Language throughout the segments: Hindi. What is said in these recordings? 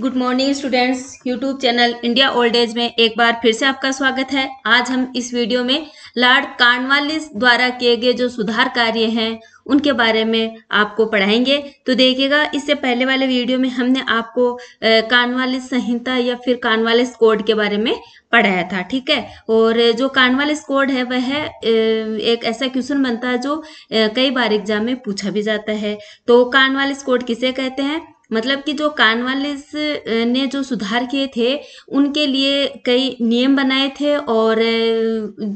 Good morning students YouTube channel India old age में एक बार फिर से आपका स्वागत है आज हम इस वीडियो में लॉर्ड कार्नवालिस द्वारा किए गए जो सुधार कार्य हैं उनके बारे में आपको पढ़ाएंगे तो देखिएगा इससे पहले वाले वीडियो में हमने आपको कार्नवालिस संहिता या फिर कार्नवालिस कोड के बारे में पढ़ाया था ठीक है और जो कार्नवालिस कोड है वह है एक ऐसा क्वेश्चन बनता है जो कई बार एग्जाम में पूछा भी जाता है तो कार्नवालिस कोड किसे कहते हैं मतलब कि जो कानवालिस ने जो सुधार किए थे उनके लिए कई नियम बनाए थे और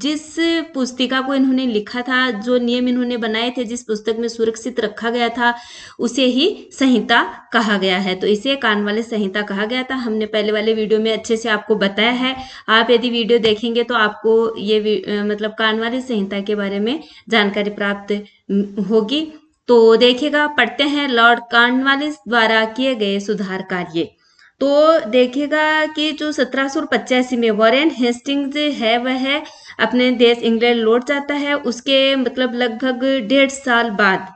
जिस पुस्तिका को इन्होंने लिखा था जो नियम इन्होंने बनाए थे जिस पुस्तक में सुरक्षित रखा गया था उसे ही संहिता कहा गया है तो इसे कानवालिस संहिता कहा गया था हमने पहले वाले वीडियो में अच्छे से आपको बताया है आप यदि वीडियो देखेंगे तो आपको ये मतलब कानवालिस संहिता के बारे में जानकारी प्राप्त होगी तो देखिएगा पढ़ते हैं लॉर्ड कार्नवालिस द्वारा किए गए सुधार कार्य तो देखिएगा कि जो सत्रह में वॉरेन हेस्टिंग्स है वह है अपने देश इंग्लैंड लौट जाता है उसके मतलब लगभग डेढ़ साल बाद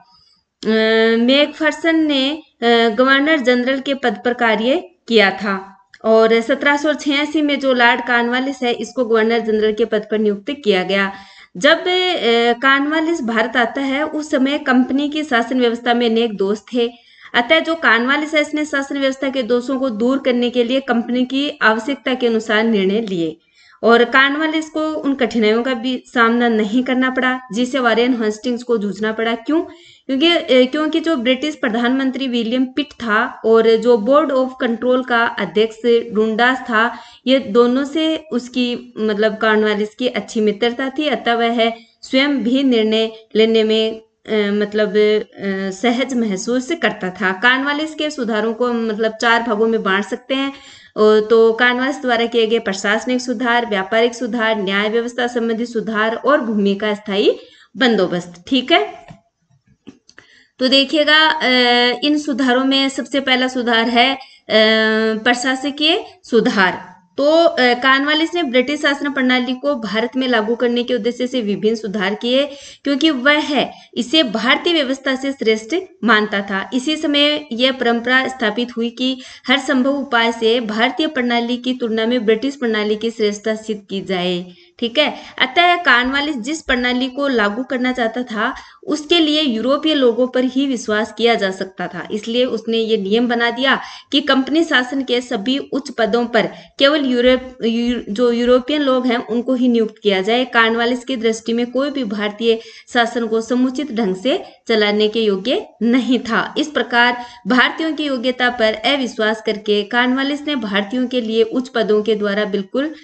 मेकफर्सन ने गवर्नर जनरल के पद पर कार्य किया था और सत्रह में जो लॉर्ड कार्नवालिस है इसको गवर्नर जनरल के पद पर नियुक्त किया गया जब कानवालिस भारत आता है उस समय कंपनी की शासन व्यवस्था में नेक दोस्त थे अतः जो कानवालिस है इसने शासन व्यवस्था के दोषों को दूर करने के लिए कंपनी की आवश्यकता के अनुसार निर्णय लिए और कार्नवालिस को उन कठिनाइयों का भी सामना नहीं करना पड़ा जिसे वारेन हस्टिंग्स को जूझना पड़ा क्यों क्योंकि क्योंकि जो ब्रिटिश प्रधानमंत्री विलियम पिट था और जो बोर्ड ऑफ कंट्रोल का अध्यक्ष डुंडास था ये दोनों से उसकी मतलब कार्नवालिस की अच्छी मित्रता थी अतः वह स्वयं भी निर्णय लेने में आ, मतलब आ, सहज महसूस करता था कार्नवालिस के सुधारों को मतलब चार भागों में बांट सकते हैं तो कार्नवालिस द्वारा किए गए प्रशासनिक सुधार व्यापारिक सुधार न्याय व्यवस्था संबंधी सुधार और भूमि का स्थायी बंदोबस्त ठीक है तो देखिएगा इन सुधारों में सबसे पहला सुधार है प्रशासकीय सुधार तो कानवालिस ने ब्रिटिश शासन प्रणाली को भारत में लागू करने के उद्देश्य से विभिन्न सुधार किए क्योंकि वह है इसे भारतीय व्यवस्था से श्रेष्ठ मानता था इसी समय यह परंपरा स्थापित हुई कि हर संभव उपाय से भारतीय प्रणाली की तुलना में ब्रिटिश प्रणाली की श्रेष्ठता सिद्ध की जाए ठीक है अतः कार्नवालिस जिस प्रणाली को लागू करना चाहता था उसके लिए यूरोपीय लोगों पर ही विश्वास किया जा सकता था इसलिए उसने ये नियम बना दिया कि कंपनी शासन के सभी उच्च पदों पर केवल यूरोप जो यूरोपियन लोग हैं उनको ही नियुक्त किया जाए कार्नवालिस की दृष्टि में कोई भी भारतीय शासन को समुचित ढंग से चलाने के योग्य नहीं था इस प्रकार भारतीयों की योग्यता पर अविश्वास करके कार्नवालिस ने भारतीयों के लिए उच्च पदों के द्वारा बिल्कुल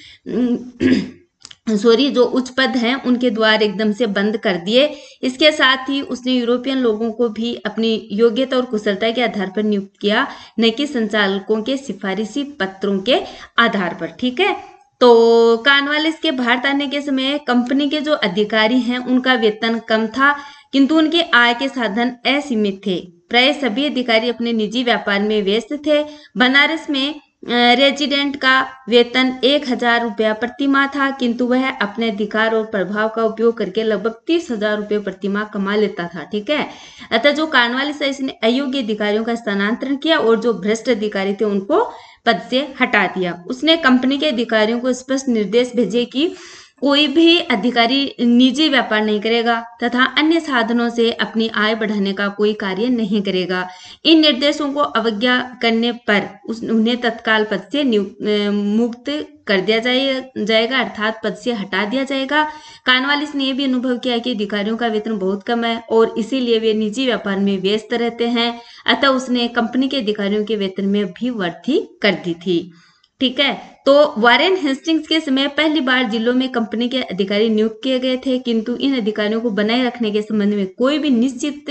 सॉरी जो उच्च पद हैं उनके द्वार एकदम से बंद कर दिए इसके साथ ही उसने यूरोपियन लोगों को भी अपनी योग्यता और कुशलता के आधार पर नियुक्त किया न कि संचालकों के सिफारिशी पत्रों के आधार पर ठीक है तो कानवालिस के भारत आने के समय कंपनी के जो अधिकारी हैं उनका वेतन कम था किंतु उनके आय के साधन असीमित थे प्राय सभी अधिकारी अपने निजी व्यापार में व्यस्त थे बनारस में रेजिडेंट का वेतन एक हजार रुपया प्रतिमा था किंतु वह अपने अधिकार और प्रभाव का उपयोग करके लगभग तीस हजार रुपये प्रतिमा कमा लेता था ठीक है अतः जो कार्नवालिस था इसने अयोग्य अधिकारियों का स्थानांतरण किया और जो भ्रष्ट अधिकारी थे उनको पद से हटा दिया उसने कंपनी के अधिकारियों को स्पष्ट निर्देश भेजे कि कोई भी अधिकारी निजी व्यापार नहीं करेगा तथा अन्य साधनों से अपनी आय बढ़ाने का कोई कार्य नहीं करेगा इन निर्देशों को अवज्ञा करने पर उन्हें तत्काल पद से मुक्त कर दिया जाए जाएगा अर्थात पद से हटा दिया जाएगा कानवालिस ने यह भी अनुभव किया कि अधिकारियों का वेतन बहुत कम है और इसीलिए वे निजी व्यापार में व्यस्त रहते हैं अतः उसने कंपनी के अधिकारियों के वेतन में भी वृद्धि कर दी थी ठीक है तो वारेन हेस्टिंग्स के समय पहली बार जिलों में कंपनी के अधिकारी नियुक्त किए गए थे किंतु इन अधिकारियों को बनाए रखने के संबंध में कोई भी निश्चित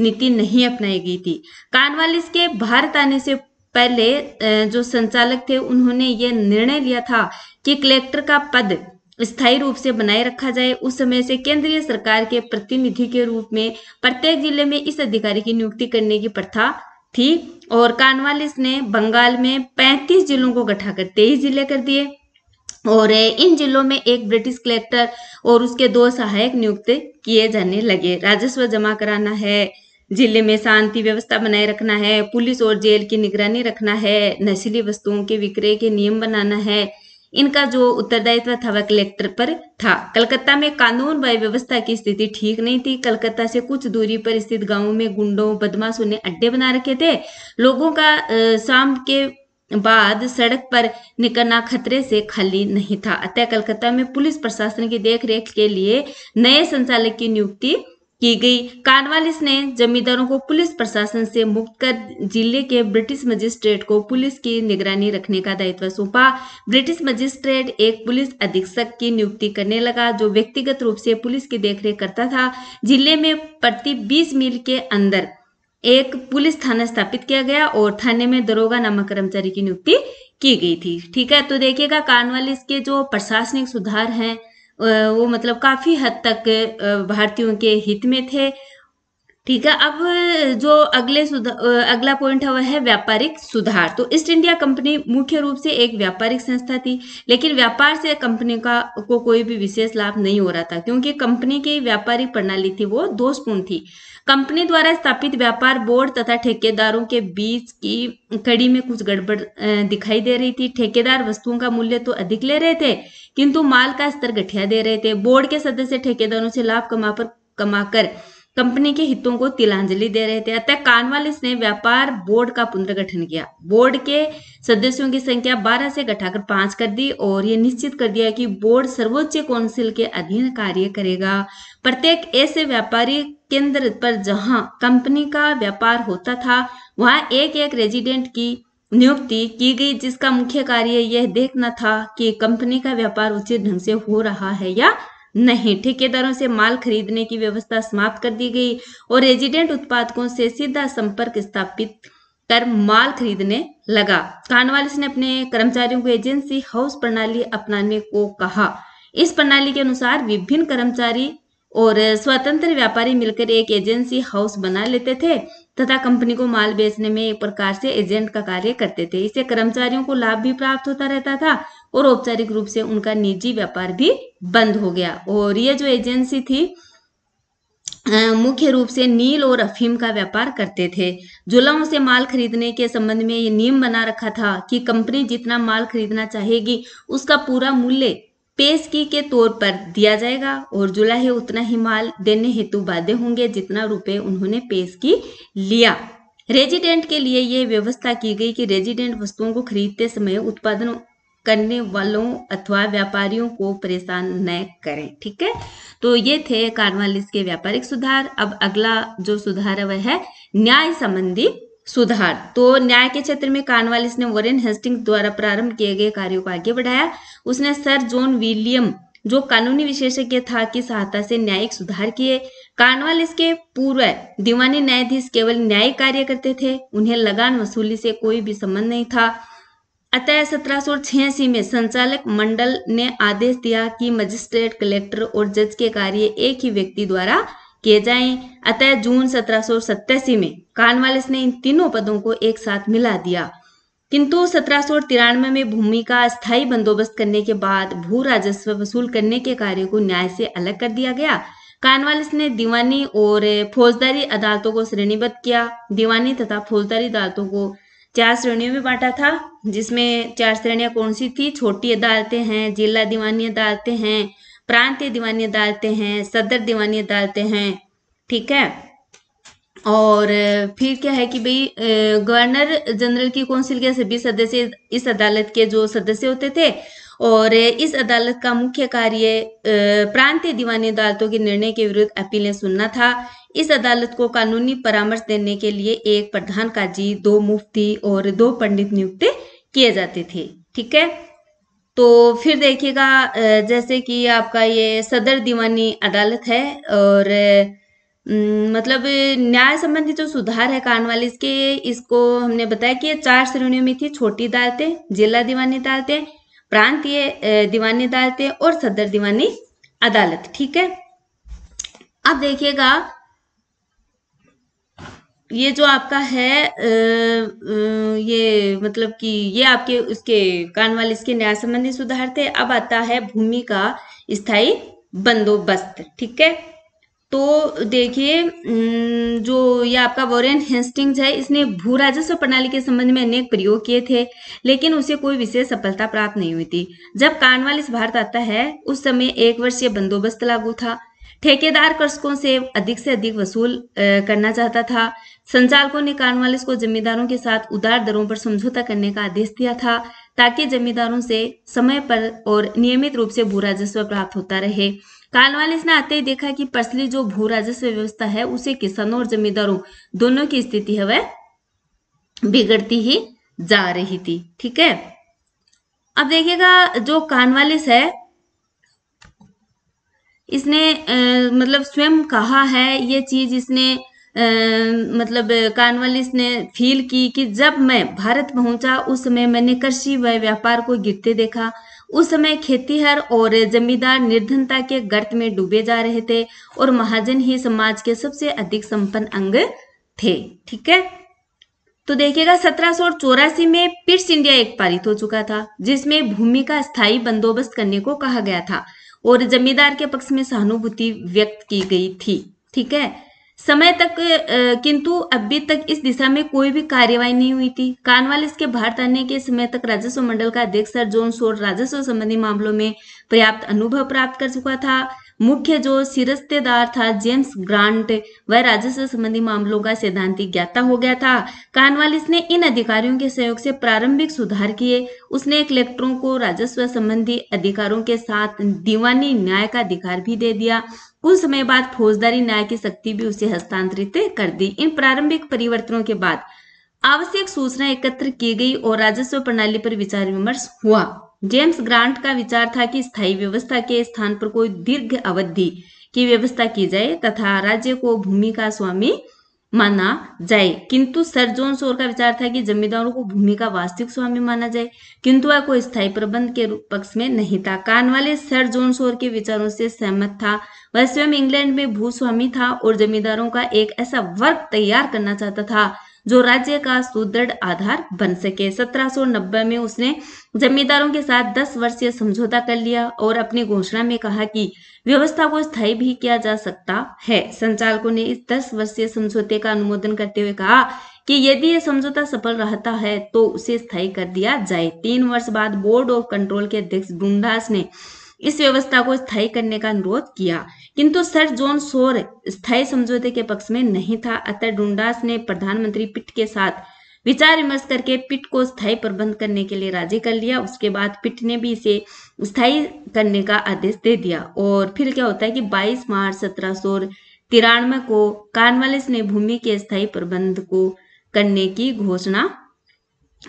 नीति नहीं अपनाई गई थी कानवालिस के भारत आने से पहले जो संचालक थे उन्होंने ये निर्णय लिया था कि कलेक्टर का पद स्थायी रूप से बनाए रखा जाए उस समय से केंद्रीय सरकार के प्रतिनिधि के रूप में प्रत्येक जिले में इस अधिकारी की नियुक्ति करने की प्रथा थी और कानवालिस ने बंगाल में 35 जिलों को कर तेईस जिले कर दिए और इन जिलों में एक ब्रिटिश कलेक्टर और उसके दो सहायक नियुक्त किए जाने लगे राजस्व जमा कराना है जिले में शांति व्यवस्था बनाए रखना है पुलिस और जेल की निगरानी रखना है नशीली वस्तुओं के विक्रय के नियम बनाना है इनका जो उत्तरदायित्व था वह कलेक्टर पर था कलकत्ता में कानून व व्यवस्था की स्थिति ठीक नहीं थी कलकत्ता से कुछ दूरी पर स्थित गांवों में गुंडों बदमाशों ने अड्डे बना रखे थे लोगों का शाम के बाद सड़क पर निकलना खतरे से खाली नहीं था अतः कलकत्ता में पुलिस प्रशासन की देखरेख के लिए नए संचालक की नियुक्ति की गई कार्नवालिस ने जमींदारों को पुलिस प्रशासन से मुक्त कर जिले के ब्रिटिश मजिस्ट्रेट को पुलिस की निगरानी रखने का दायित्व सौंपा ब्रिटिश मजिस्ट्रेट एक पुलिस अधीक्षक की नियुक्ति करने लगा जो व्यक्तिगत रूप से पुलिस की देखरेख करता था जिले में प्रति 20 मील के अंदर एक पुलिस थाना स्थापित किया गया और थाने में दरोगा नामक कर्मचारी की नियुक्ति की गई थी ठीक है तो देखिएगा कार्नवालिस के जो प्रशासनिक सुधार हैं वो मतलब काफ़ी हद तक भारतीयों के हित में थे ठीक है अब जो अगले सुधार अगला पॉइंट है वह है व्यापारिक सुधार तो ईस्ट इंडिया कंपनी मुख्य रूप से एक व्यापारिक संस्था थी लेकिन व्यापार से कंपनी का को कोई भी विशेष लाभ नहीं हो रहा था क्योंकि कंपनी की व्यापारिक प्रणाली थी वो दोषपूर्ण थी कंपनी द्वारा स्थापित व्यापार बोर्ड तथा ठेकेदारों के बीच की कड़ी में कुछ गड़बड़ दिखाई दे रही थी ठेकेदार वस्तुओं का मूल्य तो अधिक ले रहे थे किंतु माल का स्तर गठिया दे रहे थे बोर्ड के सदस्य ठेकेदारों से लाभ कमा पर कमाकर कंपनी के हितों को तिलांजलि दे रहे थे अतः कानवालिस ने व्यापार बोर्ड का पुनर्गठन किया बोर्ड के सदस्यों की संख्या 12 से घटाकर 5 कर दी और ये निश्चित कर दिया कि बोर्ड सर्वोच्च काउंसिल के अधीन कार्य करेगा प्रत्येक ऐसे व्यापारी केंद्र पर जहां कंपनी का व्यापार होता था वहां एक एक रेजिडेंट की नियुक्ति की गई जिसका मुख्य कार्य यह देखना था कि कंपनी का व्यापार उचित ढंग से हो रहा है या नहीं ठेकेदारों से माल खरीदने की व्यवस्था समाप्त कर दी गई और रेजिडेंट उत्पादकों से सीधा संपर्क स्थापित कर माल खरीदने लगा कानवालिस ने अपने कर्मचारियों को एजेंसी हाउस प्रणाली अपनाने को कहा इस प्रणाली के अनुसार विभिन्न कर्मचारी और स्वतंत्र व्यापारी मिलकर एक एजेंसी हाउस बना लेते थे तथा कंपनी को माल बेचने में एक प्रकार से एजेंट का कार्य करते थे इससे कर्मचारियों को लाभ भी प्राप्त होता रहता था और औपचारिक रूप से उनका निजी व्यापार भी बंद हो गया और ये जो एजेंसी थी मुख्य रूप से नील और अफीम का व्यापार करते थे जुलाओं से माल खरीदने के संबंध में ये नियम बना रखा था कि कंपनी जितना माल खरीदना चाहेगी उसका पूरा मूल्य की के तौर पर दिया जाएगा और जुलाहे उतना ही माल देने हेतु बाध्य होंगे जितना रुपए उन्होंने की लिया रेजिडेंट के लिए यह व्यवस्था की गई कि रेजिडेंट वस्तुओं को खरीदते समय उत्पादन करने वालों अथवा व्यापारियों को परेशान न करें ठीक है तो ये थे कार्नवालिस के व्यापारिक सुधार अब अगला जो सुधार है वह है न्याय संबंधी सुधार तो न्याय के क्षेत्र में कार्नवालिस ने वॉरेन हेस्टिंग द्वारा प्रारंभ किए गए कार्यों को आगे बढ़ाया उसने सर जॉन विलियम जो कानूनी विशेषज्ञ था की सहायता से न्यायिक सुधार किए कार्नवाल इसके पूर्व दीवानी न्यायाधीश केवल न्यायिक कार्य करते थे उन्हें लगान वसूली से कोई भी संबंध नहीं था अतः सत्रह में संचालक मंडल ने आदेश दिया कि मजिस्ट्रेट कलेक्टर और जज के कार्य एक ही व्यक्ति द्वारा किए जाएं। अतः जून सत्रह में कानवालिस ने इन तीनों पदों को एक साथ मिला दिया किंतु सत्रह में भूमि का स्थायी बंदोबस्त करने के बाद भू राजस्व वसूल करने के कार्य को न्याय से अलग कर दिया गया कानवालिस ने दीवानी और फौजदारी अदालतों को श्रेणीबद्ध किया दीवानी तथा फौजदारी अदालतों को चार श्रेणियों में बांटा था जिसमें चार श्रेणियां कौन सी थी छोटी अदालतें हैं जिला दीवानी अदालतें हैं प्रांतीय दीवानी अदालतें हैं सदर दीवानी अदालतें हैं ठीक है और फिर क्या है कि भाई गवर्नर जनरल की कौंसिल के सभी सदस्य इस अदालत के जो सदस्य होते थे और इस अदालत का मुख्य कार्य प्रांतीय दीवानी अदालतों के निर्णय के विरुद्ध अपीलें सुनना था इस अदालत को कानूनी परामर्श देने के लिए एक प्रधान काजी दो मुफ्ती और दो पंडित नियुक्त किए जाते थे ठीक है तो फिर देखिएगा जैसे कि आपका ये सदर दीवानी अदालत है और मतलब न्याय संबंधी जो सुधार है कान वाली इसके इसको हमने बताया कि चार श्रेणियों में थी छोटी अदालतें जिला दीवानी अदालतें प्रांतीय दीवानी अदालतें और सदर दीवानी अदालत ठीक है अब देखिएगा ये जो आपका है ये मतलब कि ये आपके उसके कानवाल इसके न्याय संबंधी सुधार थे अब आता है भूमि का स्थायी बंदोबस्त ठीक है तो देखिए जो ये आपका वॉरेन हेस्टिंग्स है इसने भू राजस्व प्रणाली के संबंध में अनेक प्रयोग किए थे लेकिन उसे कोई विशेष सफलता प्राप्त नहीं हुई थी जब कार्नवाल इस भारत आता है उस समय एक वर्षीय बंदोबस्त लागू था ठेकेदार कृषकों से अधिक से अधिक वसूल करना चाहता था संचालकों ने कार्नवालिस को जमींदारों के साथ उदार दरों पर समझौता करने का आदेश दिया था ताकि जमींदारों से समय पर और नियमित रूप से भू राजस्व प्राप्त होता रहे कार्नवालिस ने आते ही देखा कि पसली जो भू राजस्व व्यवस्था है उसे किसानों और जमींदारों दोनों की स्थिति है वह बिगड़ती ही जा रही थी ठीक है अब देखिएगा जो कार्नवालिस है इसने आ, मतलब स्वयं कहा है ये चीज इसने आ, मतलब कानवालिस ने फील की कि जब मैं भारत पहुंचा उस समय मैंने कृषि व व्यापार को गिरते देखा उस समय खेतीहर और जमींदार निर्धनता के गर्त में डूबे जा रहे थे और महाजन ही समाज के सबसे अधिक संपन्न अंग थे ठीक है तो देखिएगा सत्रह में पिट्स इंडिया एक पारित हो चुका था जिसमें भूमि का स्थायी बंदोबस्त करने को कहा गया था और जमींदार के पक्ष में सहानुभूति व्यक्त की गई थी ठीक है समय तक किंतु अभी तक इस दिशा में कोई भी कार्यवाही नहीं हुई थी कानवाल के भारत आने के समय तक राजस्व मंडल का अध्यक्ष सर जोन शोर राजस्व संबंधी मामलों में पर्याप्त अनुभव प्राप्त कर चुका था मुख्य जो सिरस्तेदार था जेम्स ग्रांट वह राजस्व संबंधी मामलों का सैद्धांतिक ज्ञाता हो गया था कानवालिस ने इन अधिकारियों के सहयोग से प्रारंभिक सुधार किए उसने कलेक्टरों को राजस्व संबंधी अधिकारों के साथ दीवानी न्याय का अधिकार भी दे दिया कुछ समय बाद फौजदारी न्याय की शक्ति भी उसे हस्तांतरित कर दी इन प्रारंभिक परिवर्तनों के बाद आवश्यक सूचना एकत्र की गई और राजस्व प्रणाली पर विचार विमर्श हुआ जेम्स ग्रांट का विचार था कि स्थायी व्यवस्था के स्थान पर कोई दीर्घ अवधि की व्यवस्था की जाए तथा राज्य को भूमि का स्वामी माना जाए किंतु सर जोन शोर का विचार था कि जमींदारों को भूमि का वास्तविक स्वामी माना जाए किंतु वह कोई स्थायी प्रबंध के पक्ष में नहीं था वाले सर जोन शोर के विचारों से सहमत था वह स्वयं इंग्लैंड में भूस्वामी था और जमींदारों का एक ऐसा वर्ग तैयार करना चाहता था जो राज्य का सुदृढ़ आधार बन सके 1790 में उसने जमींदारों के साथ 10 वर्षीय समझौता कर लिया और अपनी घोषणा में कहा कि व्यवस्था को स्थायी भी किया जा सकता है संचालकों ने इस 10 वर्षीय समझौते का अनुमोदन करते हुए कहा कि यदि यह समझौता सफल रहता है तो उसे स्थायी कर दिया जाए तीन वर्ष बाद बोर्ड ऑफ कंट्रोल के अध्यक्ष ब्रूंडास ने इस व्यवस्था को स्थायी करने का अनुरोध किया किंतु सर जॉन सोर स्थायी समझौते के पक्ष में नहीं था अतः डुंडास ने प्रधानमंत्री पिट के साथ विचार विमर्श करके पिट को स्थायी प्रबंध करने के लिए राजी कर लिया उसके बाद पिट ने भी इसे स्थायी करने का आदेश दे दिया और फिर क्या होता है कि 22 मार्च सत्रह सौ तिरानवे को कार्नवालिस ने भूमि के स्थायी प्रबंध को करने की घोषणा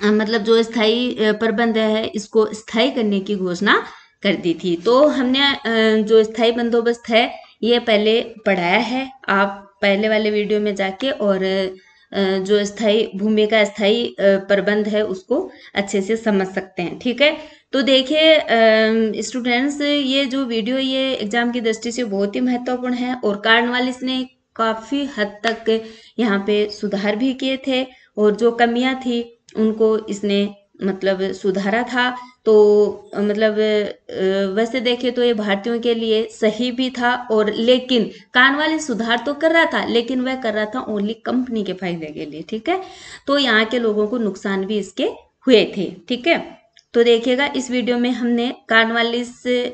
मतलब जो स्थायी प्रबंध है इसको स्थायी करने की घोषणा कर दी थी तो हमने जो स्थाई बंदोबस्त है ये पहले पढ़ाया है आप पहले वाले वीडियो में जाके और जो स्थाई भूमि का स्थाई प्रबंध है उसको अच्छे से समझ सकते हैं ठीक है तो देखिए स्टूडेंट्स ये जो वीडियो ये एग्जाम की दृष्टि से बहुत ही महत्वपूर्ण है और कार्डवालिस ने काफ़ी हद तक यहाँ पे सुधार भी किए थे और जो कमियां थी उनको इसने मतलब सुधारा था तो मतलब वैसे देखे तो ये भारतीयों के लिए सही भी था और लेकिन कान वाले सुधार तो कर रहा था लेकिन वह कर रहा था ओनली कंपनी के फायदे के लिए ठीक है तो यहाँ के लोगों को नुकसान भी इसके हुए थे ठीक है तो देखिएगा इस वीडियो में हमने कार्नवालिस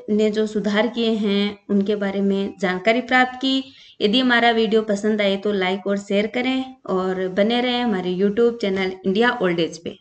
ने जो सुधार किए हैं उनके बारे में जानकारी प्राप्त की यदि हमारा वीडियो पसंद आए तो लाइक और शेयर करें और बने रहें हमारे YouTube channel India old age पे